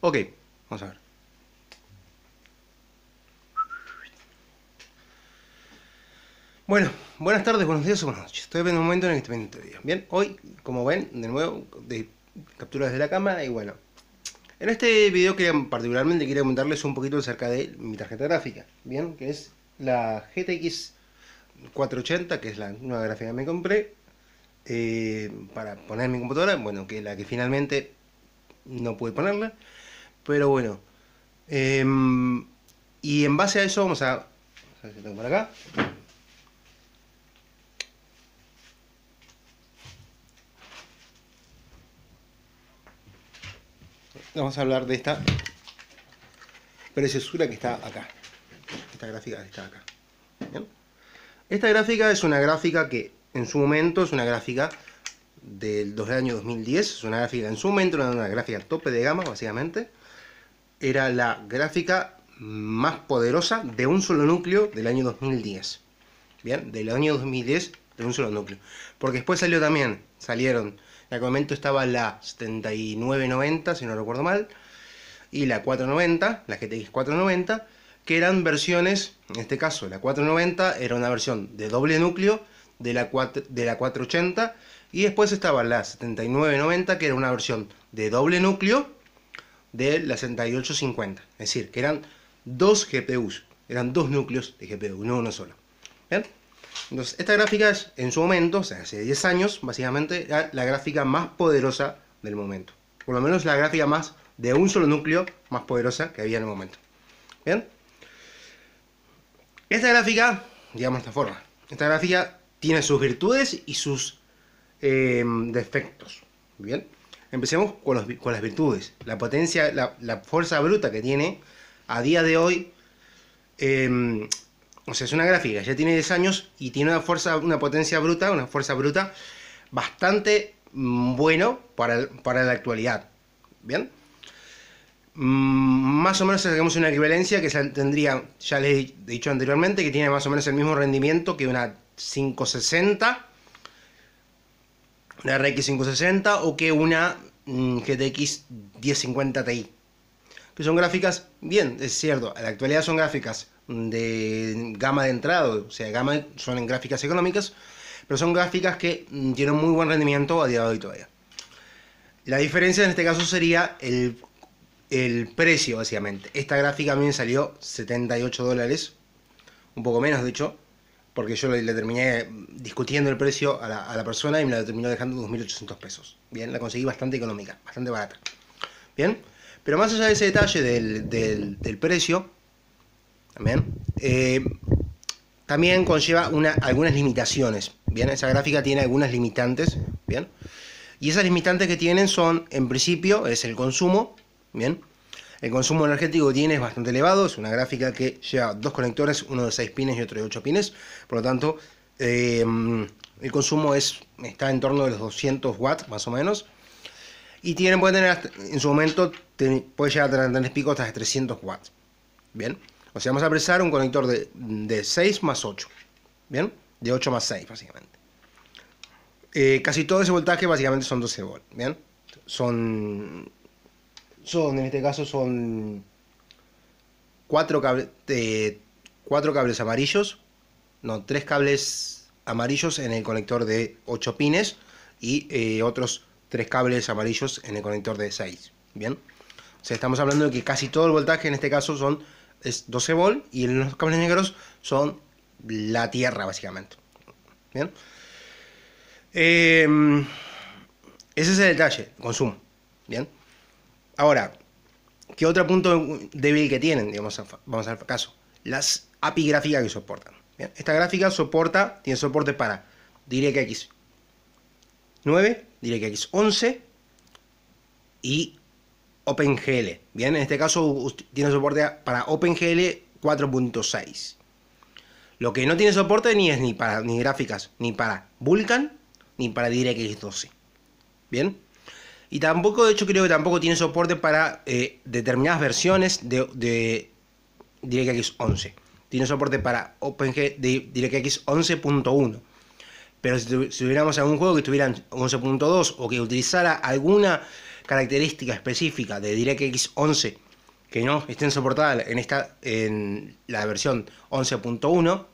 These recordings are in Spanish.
Ok, vamos a ver. Bueno, buenas tardes, buenos días o buenas noches. Estoy en un momento en el que estoy este video Bien, hoy, como ven, de nuevo, de capturas de la cámara y bueno. En este video quería, particularmente quería comentarles un poquito acerca de mi tarjeta gráfica, bien, que es la GTX 480, que es la nueva gráfica que me compré eh, para poner en mi computadora, bueno, que la que finalmente no pude ponerla. Pero bueno. Em, y en base a eso vamos a... Vamos a acá. Vamos a hablar de esta preciosura que está acá. Esta gráfica está acá. Esta gráfica es una gráfica que en su momento es una gráfica del, año 2010. Es una gráfica en su momento, una gráfica tope de gama, básicamente era la gráfica más poderosa de un solo núcleo del año 2010. Bien, del año 2010 de un solo núcleo. Porque después salió también, salieron, en aquel momento estaba la 7990, si no recuerdo mal, y la 490, la GTX 490, que eran versiones, en este caso la 490 era una versión de doble núcleo de la, de la 480, y después estaba la 7990, que era una versión de doble núcleo de la 6850. Es decir, que eran dos GPUs, eran dos núcleos de GPU, no uno solo. ¿Bien? Entonces, esta gráfica es, en su momento, o sea, hace 10 años, básicamente, era la gráfica más poderosa del momento. Por lo menos la gráfica más de un solo núcleo más poderosa que había en el momento. ¿Bien? Esta gráfica, digamos de esta forma, esta gráfica tiene sus virtudes y sus eh, defectos. ¿Bien? Empecemos con, las virtudes. La potencia, la, fuerza bruta que tiene a día de hoy, em, o sea, es una gráfica, ya tiene 10 años y tiene una fuerza, una potencia bruta, una fuerza bruta bastante mm, bueno para, para la actualidad. ¿Bien? Mm, más o menos sacamos una equivalencia que tendría, ya les he dicho anteriormente, que tiene más o menos el mismo rendimiento que una 560 una RX 560 o que una mm, GTX 1050 Ti. Que son gráficas, bien, es cierto, en la actualidad son gráficas de gama de entrada, o sea, gama son en gráficas económicas, pero son gráficas que mm, tienen muy buen rendimiento a día de hoy todavía. La diferencia en este caso sería el, el precio, básicamente. Esta gráfica a mí me salió 78 dólares, un poco menos de hecho, porque yo le, terminé discutiendo el precio a la, persona y me la terminó dejando 2.800 pesos. Bien, la conseguí bastante económica, bastante barata. Bien, pero más allá de ese detalle del, precio, también, eh, también conlleva una, algunas limitaciones. Bien, esa gráfica tiene algunas limitantes. Bien, y esas limitantes que tienen son, en principio, es el consumo. Bien, el consumo energético tiene es bastante elevado, es una gráfica que lleva dos conectores, uno de 6 pines y otro de 8 pines, por lo tanto em, el consumo es, está en torno de los 200 watts más o menos. Y en su momento, puede llegar a tener picos hasta de 300 watts. Bien, o sea, vamos a precisar un conector de, 6 más 8. Bien, de 8 más 6 básicamente. Eh, casi todo ese voltaje básicamente son 12 volts. Bien, son son, en este caso, son cuatro, eh, cuatro cables amarillos, no, tres cables amarillos en el conector de 8 pines y eh, otros tres cables amarillos en el conector de 6. Bien, o sea, estamos hablando de que casi todo el voltaje en este caso son es 12 volts y en los cables negros son la tierra básicamente. Bien, em, ese es el detalle, consumo. Bien. Ahora, ¿qué otro punto débil que tienen? Digamos, vamos al caso. Las API gráficas que soportan. Esta gráfica soporta, tiene soporte para DirectX 9, DirectX 11 y OpenGL. Bien, en este caso tiene soporte para OpenGL 4.6. Lo que no tiene soporte ni es ni para ni gráficas, ni para Vulkan, ni para DirectX 12. Bien, y tampoco, de hecho, creo que tampoco tiene soporte para eh, determinadas versiones de, de DirectX 11. Tiene soporte para OpenG de DirectX 11.1. Pero si, tuviéramos algún juego que en 11.2 o que utilizara alguna característica específica de DirectX 11 que no estén soportadas en, esta, en la versión 11.1,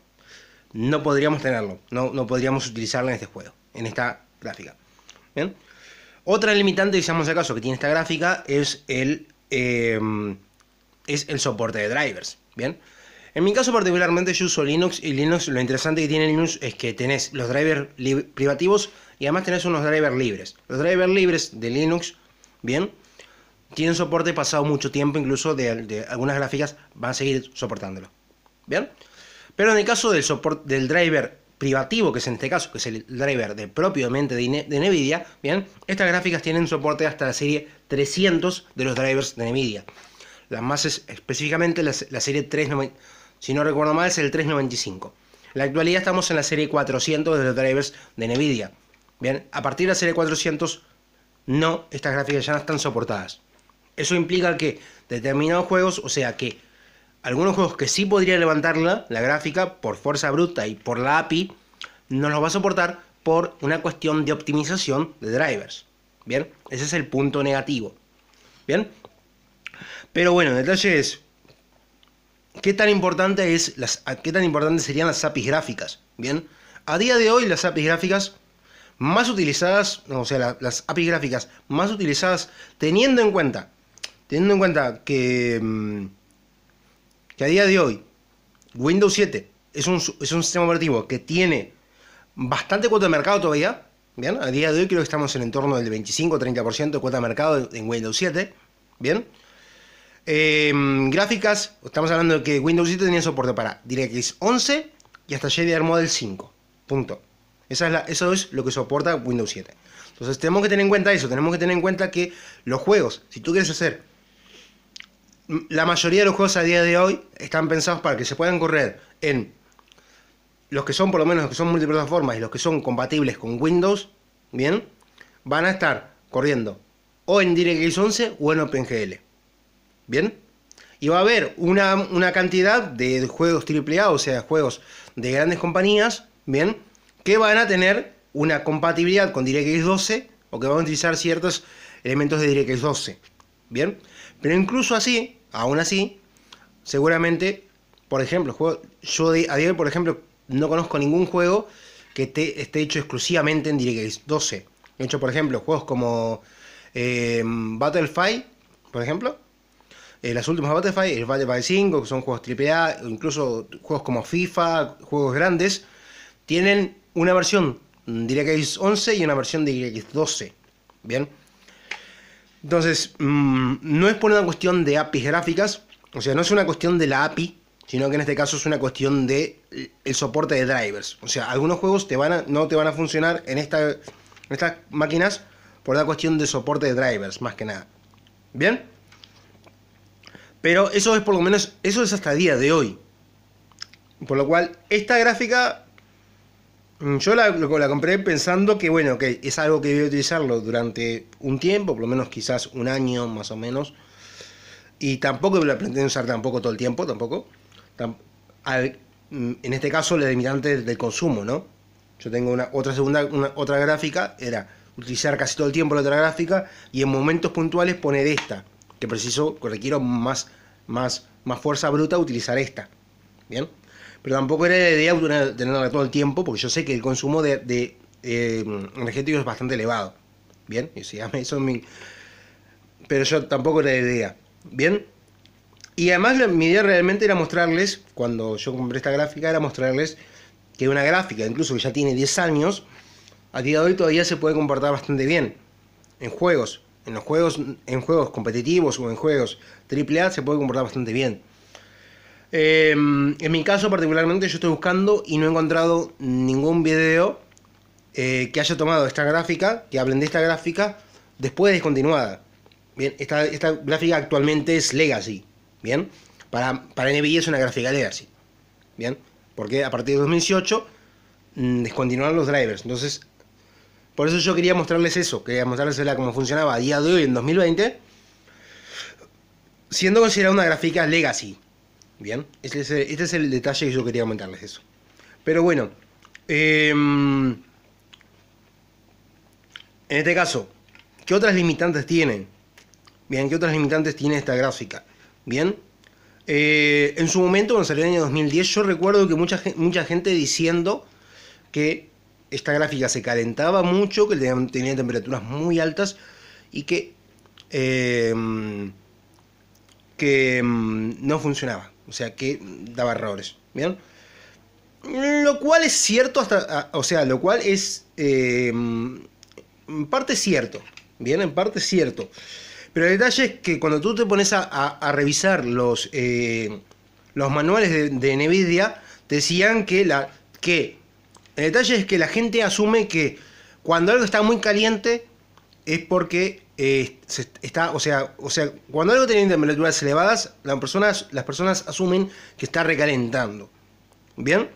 no podríamos tenerlo, no, no podríamos utilizarlo en este juego, en esta gráfica. ¿Bien? Otra limitante, digamos acaso, que tiene esta gráfica es el, em, es el soporte de drivers. Bien. En mi caso particularmente yo uso Linux y Linux lo interesante que tiene Linux es que tenés los drivers privativos y además tenés unos drivers libres. Los drivers libres de Linux, bien, tienen soporte pasado mucho tiempo, incluso de, algunas gráficas van a seguir soportándolo. Bien. Pero en el caso del, soporte del driver derivativo, que es en este caso, que es el driver de propiamente de, de NVIDIA, bien, estas gráficas tienen soporte hasta la serie 300 de los drivers de NVIDIA. Las más específicamente la, serie 3 si no recuerdo mal, es el 395. la actualidad estamos en la serie 400 de los drivers de NVIDIA. Bien, a partir de la serie 400, no, estas gráficas ya no están soportadas. Eso implica que determinados juegos, o sea que algunos juegos que sí podría levantarla, la gráfica, por fuerza bruta y por la API, no lo va a soportar por una cuestión de optimización de drivers. Bien, ese es el punto negativo. Bien, pero bueno, el detalle es qué tan importante es las, qué tan importantes serían las APIs gráficas. Bien, a día de hoy las APIs gráficas más utilizadas, o sea, las APIs gráficas más utilizadas, teniendo en cuenta, teniendo en cuenta que mm, que a día de hoy Windows 7 es un, sistema operativo que tiene bastante cuota de mercado todavía, ¿bien? A día de hoy creo que estamos en el entorno del 25-30% de cuota de mercado en Windows 7, ¿bien? Em, gráficas, estamos hablando de que Windows 7 tenía soporte para DirectX 11 y hasta JDR Model 5. Punto. eso es lo que soporta Windows 7. Entonces tenemos que tener en cuenta eso, tenemos que tener en cuenta que los juegos, si tú quieres hacer la mayoría de los juegos a día de hoy están pensados para que se puedan correr en los que son por lo menos los que son multiplataformas y los que son compatibles con Windows, bien, van a estar corriendo o en DirectX 11 o en OpenGL. Bien, y va a haber una, una cantidad de juegos AAA, o sea, juegos de grandes compañías, bien, que van a tener una compatibilidad con DirectX 12 o que van a utilizar ciertos elementos de DirectX 12. Bien, pero incluso así, aún así, seguramente, por ejemplo, juego, yo a día de hoy, por ejemplo, no conozco ningún juego que esté, hecho exclusivamente en DirectX 12. He hecho, por ejemplo, juegos como eh, por ejemplo, eh, las últimas Battlefield, el Battlefield 5, que son juegos AAA, incluso juegos como FIFA, juegos grandes, tienen una versión DirectX 11 y una versión de DirectX 12. Bien. Entonces, mm, no es por una cuestión de APIs gráficas, o sea, no es una cuestión de la API, sino que en este caso es una cuestión de eh, el soporte de drivers. O sea, algunos juegos te van a, no te van a funcionar en, esta, estas máquinas por la cuestión de soporte de drivers, más que nada. ¿Bien? Pero eso es por lo menos, eso es hasta el día de hoy. Por lo cual, esta gráfica Mm, yo la, compré pensando que, bueno, que es algo que voy a utilizarlo durante un tiempo, por lo menos quizás un año más o menos. Y tampoco la a usar tampoco todo el tiempo, tampoco. Mm, en este caso, la limitante del consumo, ¿no? Yo tengo una, otra segunda, otra gráfica, era utilizar casi todo el tiempo la otra gráfica y en momentos puntuales poner esta, que preciso, requiero más, más, más fuerza bruta utilizar esta. ¿Bien? pero tampoco era la idea tenerla todo el tiempo, porque yo sé que el consumo de, de eh, energético es bastante elevado. Bien, y si eso Pero yo tampoco era la idea. Bien. Y además mi idea realmente era mostrarles, cuando yo compré esta gráfica, era mostrarles que una gráfica, incluso que ya tiene 10 años, a día de hoy todavía se puede comportar bastante bien. En juegos, en los juegos, en juegos competitivos o en juegos AAA se puede comportar bastante bien. Em, en mi caso particularmente yo estoy buscando y no he encontrado ningún video eh, que haya tomado esta gráfica, que hablen de esta gráfica después de descontinuada. Bien, esta, gráfica actualmente es Legacy. Bien, para, para NVIDIA es una gráfica Legacy. Bien, porque a partir de 2018 mm, descontinuaron los drivers. Entonces, por eso yo quería mostrarles eso, quería mostrarles cómo funcionaba a día de hoy en 2020, siendo considerada una gráfica legacy. Bien, este es, el, detalle que yo quería comentarles eso. Pero bueno, em, en este caso, ¿qué otras limitantes tienen? Bien, ¿qué otras limitantes tiene esta gráfica? Bien, eh, en su momento, cuando salió en el año 2010, yo recuerdo que mucha, mucha gente diciendo que esta gráfica se calentaba mucho, que tenía temperaturas muy altas y que, em, que em, no funcionaba. O sea que daba errores. ¿Bien? Lo cual es cierto hasta. O sea, lo cual es. Em, en parte cierto. Bien, en parte cierto. Pero el detalle es que cuando tú te pones a, revisar los, eh, los manuales de, de Nvidia, decían que la. que. El detalle es que la gente asume que cuando algo está muy caliente, es porque eh, está, o sea, o sea, cuando algo tiene temperaturas elevadas, las personas, las personas asumen que está recalentando. ¿Bien?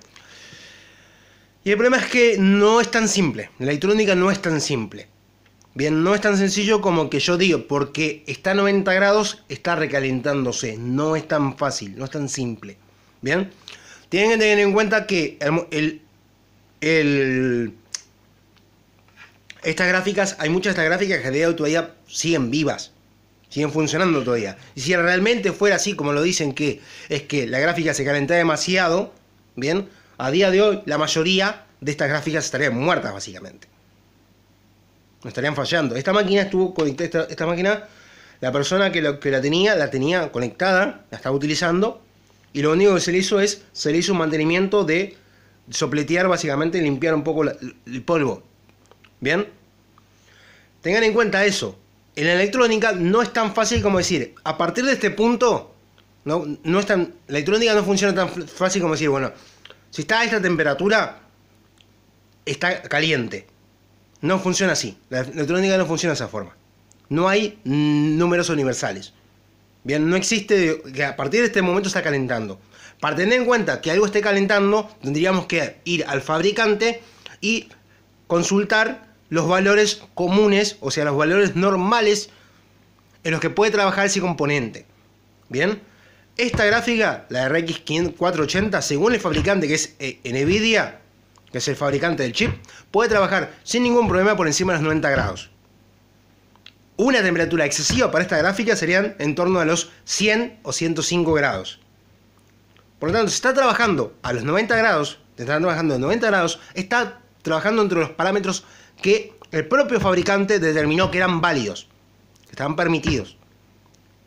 Y el problema es que no es tan simple. La electrónica no es tan simple. Bien, no es tan sencillo como que yo digo, porque está a 90 grados, está recalentándose. No es tan fácil, no es tan simple. Bien, tienen que tener en cuenta que el estas gráficas, hay muchas de estas gráficas que a día todavía siguen vivas, siguen funcionando todavía. Y si realmente fuera así, como lo dicen que es que la gráfica se calentaba demasiado, bien, a día de hoy la mayoría de estas gráficas estarían muertas básicamente. estarían fallando. Esta máquina estuvo conectada, esta, máquina, la persona que, la tenía, la tenía conectada, la estaba utilizando, y lo único que se le hizo es, se le hizo un mantenimiento de sopletear básicamente, limpiar un poco el polvo ¿Bien? Tengan en cuenta eso. En la electrónica no es tan fácil como decir, a partir de este punto, no, no es la electrónica no funciona tan fácil como decir, bueno, si está a esta temperatura, está caliente. No funciona así. La electrónica no funciona de esa forma. No hay números universales. Bien, no existe que a partir de este momento está calentando. Para tener en cuenta que algo esté calentando, tendríamos que ir al fabricante y consultar los valores comunes, o sea, los valores normales en los que puede trabajar ese componente. Bien, esta gráfica, la RX 480, según el fabricante que es eh, Nvidia, que es el fabricante del chip, puede trabajar sin ningún problema por encima de los 90 grados. Una temperatura excesiva para esta gráfica serían en torno a los 100 o 105 grados. Por lo tanto, si está trabajando a los 90 grados, está trabajando en 90 grados, está trabajando entre los parámetros que el propio fabricante determinó que eran válidos, que estaban permitidos.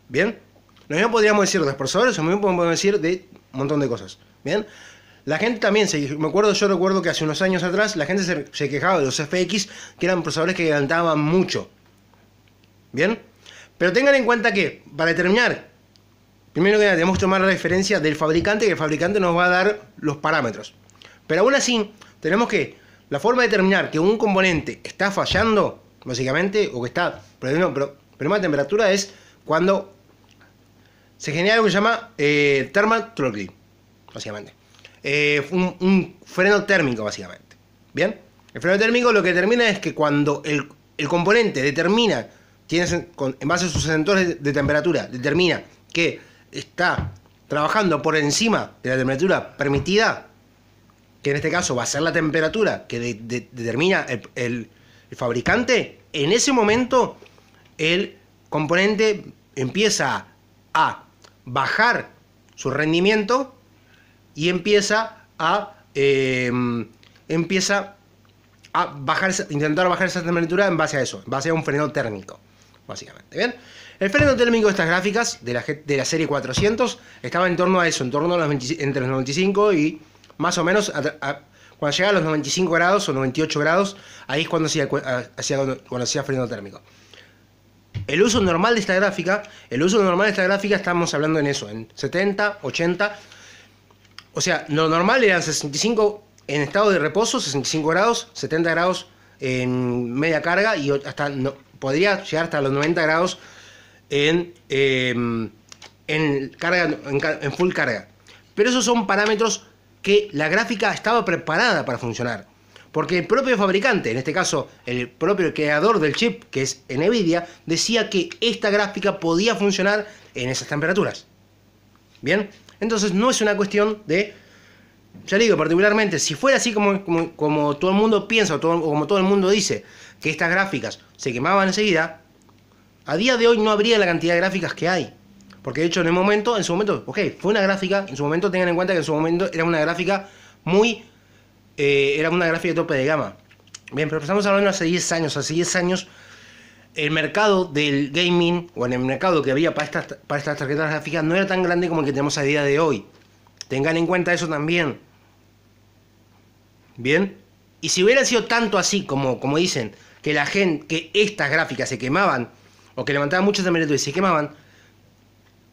¿Bien? Lo mismo podríamos decir de los procesadores. lo mismo podemos decir de un montón de cosas. ¿Bien? La gente también, me acuerdo, yo recuerdo que hace unos años atrás la gente se, quejaba de los FX, que eran procesadores que levantaban mucho. ¿Bien? Pero tengan en cuenta que, para determinar, primero que nada, Debemos tomar la referencia del fabricante, que el fabricante nos va a dar los parámetros. Pero aún así, tenemos que la forma de determinar que un componente está fallando, básicamente, o que está perdiendo problema de temperatura es cuando se genera lo que se llama eh, thermal básicamente. Eh, un, freno térmico, básicamente. ¿Bien? El freno térmico lo que determina es que cuando el, componente determina, tiene, en base a sus sensores de temperatura, determina que está trabajando por encima de la temperatura permitida, que en este caso va a ser la temperatura que determina el, fabricante, en ese momento el componente empieza a bajar su rendimiento y empieza a em, empieza a bajar, intentar bajar esa temperatura en base a eso, en base a un freno térmico, básicamente. ¿bien? El freno térmico de estas gráficas de la, de la serie 400 estaba en torno a eso, en torno a los entre los 95 y más o menos, cuando llega a los 95 grados o 98 grados, ahí es cuando hacía, hacía, cuando hacía freno térmico. El uso normal de esta gráfica, el uso normal de esta gráfica estamos hablando en eso, en 70, 80. O sea, lo normal eran 65 en estado de reposo, 65 grados, 70 grados en media carga y hasta podría llegar hasta los 90 grados en, em, en, carga, en full carga. Pero esos son parámetros que la gráfica estaba preparada para funcionar. Porque el propio fabricante, en este caso el propio creador del chip, que es Nvidia, decía que esta gráfica podía funcionar en esas temperaturas. Bien, entonces no es una cuestión de, ya digo, particularmente, si fuera así como, como, todo el mundo piensa o como todo el mundo dice, que estas gráficas se quemaban enseguida, a día de hoy no habría la cantidad de gráficas que hay. Porque de hecho en el momento, en su momento, ok, fue una gráfica, en su momento tengan en cuenta que en su momento era una gráfica muy... Eh, era una gráfica de tope de gama. Bien, pero estamos hablando hace 10 años, hace 10 años el mercado del gaming o en el mercado que había para estas, para estas tarjetas gráficas no era tan grande como el que tenemos a día de hoy. Tengan en cuenta eso también. Bien. Y si hubiera sido tanto así como, como dicen, que la gente, que estas gráficas se quemaban, o que levantaban muchos similitud y se quemaban,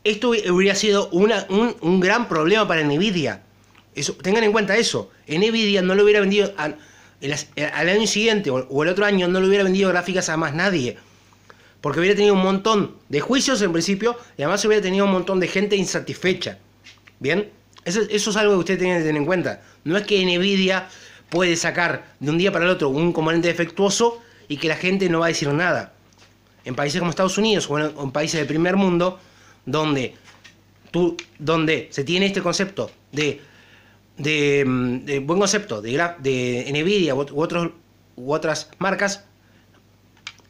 esto hubiera sido un, gran problema para Nvidia. Eso, tengan en cuenta eso. Nvidia no lo hubiera vendido eh, al año siguiente o, el otro año, no lo hubiera vendido gráficas a más nadie. Porque hubiera tenido un montón de juicios en principio y además hubiera tenido un montón de gente insatisfecha. Bien, eso, es algo que ustedes tienen que tener en cuenta. No es que Nvidia puede sacar de un día para el otro un componente defectuoso y que la gente no va a decir nada. En países como Estados Unidos o en, en países del primer mundo, donde, tú, donde se tiene este concepto de, de, mm, buen concepto de, de Nvidia u, otros, u otras marcas,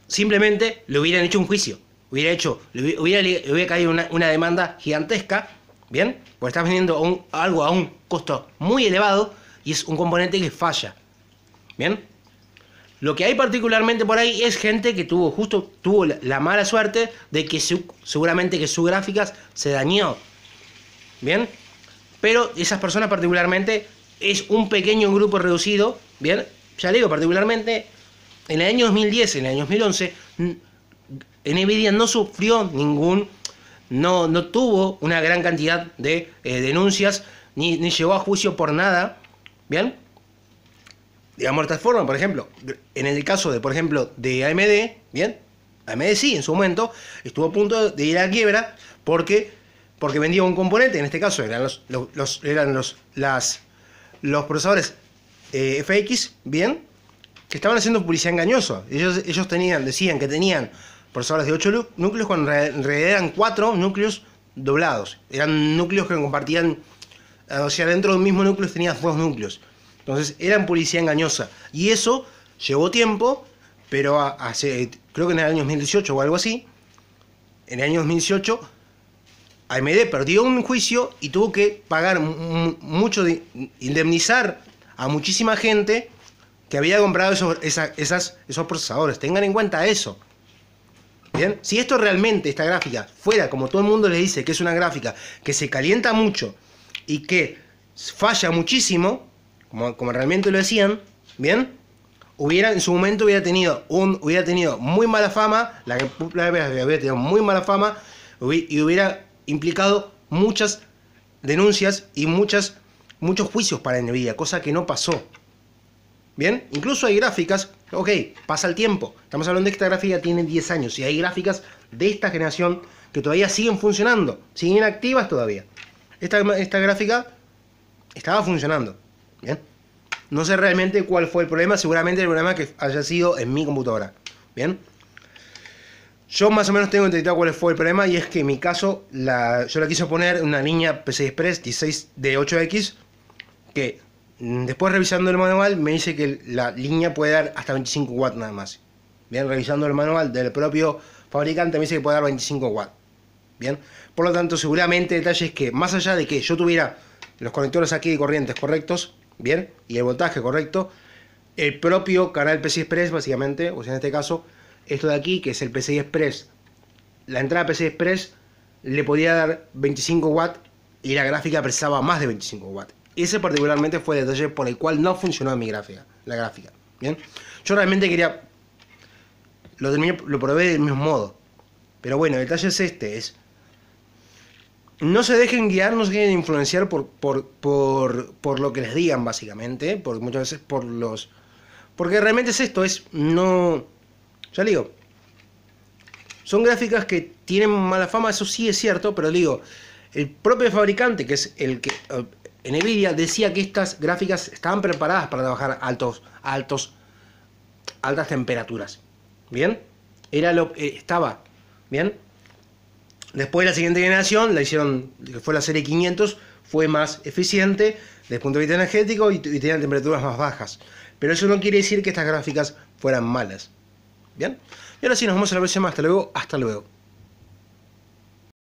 simplemente le hubieran hecho un juicio, hubiera hecho, le hubiera, caído una, demanda gigantesca, ¿bien? Porque estás vendiendo algo a un costo muy elevado y es un componente que falla, ¿bien? Lo que hay particularmente por ahí es gente que tuvo justo tuvo la mala suerte de que seguramente que su gráficas se dañó. ¿Bien? Pero esas personas particularmente es un pequeño grupo reducido, ¿bien? Ya le digo, particularmente en el año 2010, en el año 2011, Nvidia no sufrió ningún, no, no tuvo una gran cantidad de eh, denuncias, ni, ni llegó a juicio por nada, ¿bien? digamos, de esta forma, por ejemplo, en el caso de, por ejemplo, de AMD, ¿bien? AMD sí, en su momento, estuvo a punto de ir a quiebra porque, porque vendía un componente, en este caso eran los, eran los, los procesadores eh, FX, ¿bien? Que estaban haciendo publicidad engañosa. Ellos, ellos tenían, decían que tenían procesadores de 8 núcleos cuando en realidad eran 4 núcleos doblados. Eran núcleos que compartían, eh, o sea, dentro de un mismo núcleo tenías dos núcleos. Entonces eran policía engañosa. Y eso llevó tiempo, pero hace, creo que en el año 2018 o algo así, en el año 2018, AMD perdió un juicio y tuvo que pagar mucho, indemnizar a muchísima gente que había comprado esos, esos procesadores. Tengan en cuenta eso. Bien, si esto realmente, esta gráfica, fuera como todo el mundo le dice que es una gráfica que se calienta mucho y que falla muchísimo, como, como realmente lo decían, ¿bien? Hubiera, en su momento hubiera tenido, un, hubiera tenido muy mala fama, la tenido muy mala fama y hubiera implicado muchas denuncias y muchas, muchos juicios para Nvidia, cosa que no pasó. ¿Bien? Incluso hay gráficas, ok, pasa el tiempo. Estamos hablando de que esta gráfica tiene 10 años y hay gráficas de esta generación que todavía siguen funcionando, siguen activas todavía. esta gráfica estaba funcionando. ¿bien? No sé realmente cuál fue el problema, seguramente el problema que haya sido en mi computadora, ¿bien? Yo más o menos tengo entendido cuál fue el problema y es que en mi caso yo la quise poner una línea PCI Express 16 de 8X que mm, después revisando el manual me dice que la línea puede dar hasta 25 watts nada más. Bien, revisando el manual del propio fabricante me dice que puede dar 25 watts. Bien, por lo tanto seguramente detalles que más allá de que yo tuviera los conectores aquí de corrientes correctos, ¿bien? Y el voltaje correcto, el propio canal PCI Express básicamente, o sea, en este caso, esto de aquí, que es el PCI Express, la entrada PCI Express le podía dar 25 watts y la gráfica precisaba más de 25 watts. Ese particularmente fue el detalle por el cual no funcionó mi gráfica, la gráfica, ¿bien? Yo realmente quería, lo, terminé, lo probé del mismo modo, pero bueno, el detalle es este, es no se dejen guiar, no se dejen influenciar por, por, lo que les digan, básicamente, por muchas veces por los... Porque realmente es esto, es no... Ya digo, son gráficas que tienen mala fama, eso sí es cierto, pero digo, el propio fabricante, que es el que... en eh, Nvidia decía que estas gráficas estaban preparadas para trabajar altos, altos, altas temperaturas. ¿Bien? Era lo... Eh, estaba. ¿Bien? Después la siguiente generación, la hicieron, que fue la serie 500, fue más eficiente desde el punto de vista energético y, tenían temperaturas más bajas. Pero eso no quiere decir que estas gráficas fueran malas. ¿Bien? Y ahora sí, nos vamos a la próxima. Hasta luego. Hasta luego.